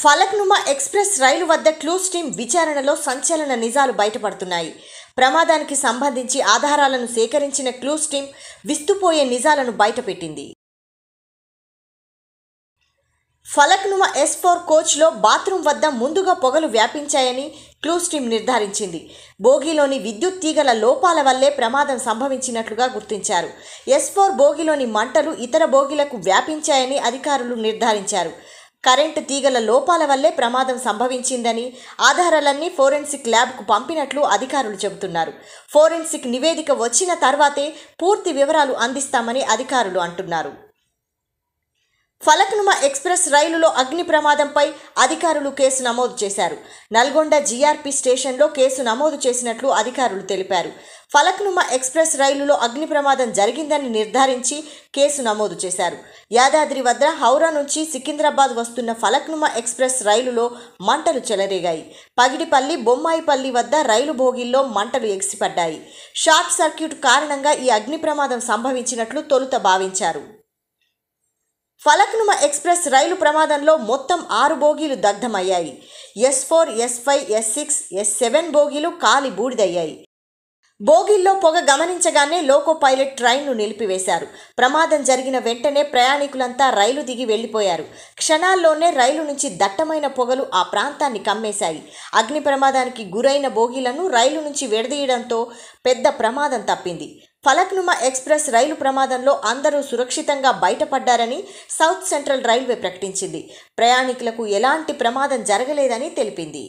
Falaknuma express రైలు వద్ద clues team విచారణలో సంచలన నిజాలు బయటపడుతున్నాయి ప్రమాదానికి సంబంధించి ఆధారాలను సేకరించిన క్లూస్ టీం విస్తుపోయే నిజాలను బయటపెట్టింది ఫలక్నుమా ఎస్ ఫోర్ కోచ్లో బాత్రూమ్ వద్ద ముందుగా పొగలు వ్యాపించాయని క్లూస్ టీం నిర్ధారించింది బోగిలోని విద్యుత్ తీగల లోపాల వల్లే ప్రమాదం సంభవించినట్లుగా గుర్తించారు ఎస్ ఫోర్ బోగిలోని మంటలు ఇతర బోగిలకు వ్యాపించాయని అధికారులు నిర్ధారించారు కరెంటు తీగల లోపాల వల్లే ప్రమాదం సంభవించిందని ఆధారాలన్నీ ఫోరెన్సిక్ ల్యాబ్కు పంపినట్లు అధికారులు చెబుతున్నారు ఫోరెన్సిక్ నివేదిక వచ్చిన తర్వాతే పూర్తి వివరాలు అందిస్తామని అధికారులు అంటున్నారు ఫలక్నుమా ఎక్స్ప్రెస్ రైలులో అగ్ని ప్రమాదంపై అధికారులు కేసు నమోదు చేశారు నల్గొండ జీఆర్పీ స్టేషన్లో కేసు నమోదు చేసినట్లు అధికారులు తెలిపారు ఫలక్నుమా ఎక్స్ప్రెస్ రైలులో అగ్ని ప్రమాదం జరిగిందని నిర్ధారించి కేసు నమోదు చేశారు యాదాద్రి వద్ద హౌరా నుంచి సికింద్రాబాద్ వస్తున్న ఫలక్నుమా ఎక్స్ప్రెస్ రైలులో మంటలు చెలరేగాయి పగిడిపల్లి బొమ్మాయిపల్లి వద్ద రైలు భోగిల్లో మంటలు ఎగిసిపడ్డాయి షార్ట్ సర్క్యూట్ కారణంగా ఈ అగ్ని ప్రమాదం సంభవించినట్లు తొలుత భావించారు ఫలక్నుమ ఎక్స్ప్రెస్ రైలు ప్రమాదంలో మొత్తం ఆరు బోగీలు దగ్ధమయ్యాయి S four S five S six S seven బోగీలు కాలి బూడిదయ్యాయి బోగిల్లో పొగ గమనించగానే లోకో పైలట్ ట్రైన్ను నిలిపివేశారు ప్రమాదం జరిగిన వెంటనే ప్రయాణికులంతా రైలు దిగి వెళ్లిపోయారు క్షణాల్లోనే రైలు నుంచి దట్టమైన పొగలు ఆ ప్రాంతాన్ని కమ్మేశాయి అగ్ని ప్రమాదానికి గురైన బోగీలను రైలు నుంచి విడదీయడంతో పెద్ద ప్రమాదం తప్పింది ఫలక్నుమ ఎక్స్ప్రెస్ రైలు ప్రమాదంలో అందరూ సురక్షితంగా బయటపడ్డారని సౌత్ సెంట్రల్ రైల్వే ప్రకటించింది ప్రయాణికులకు ఎలాంటి ప్రమాదం జరగలేదని తెలిపింది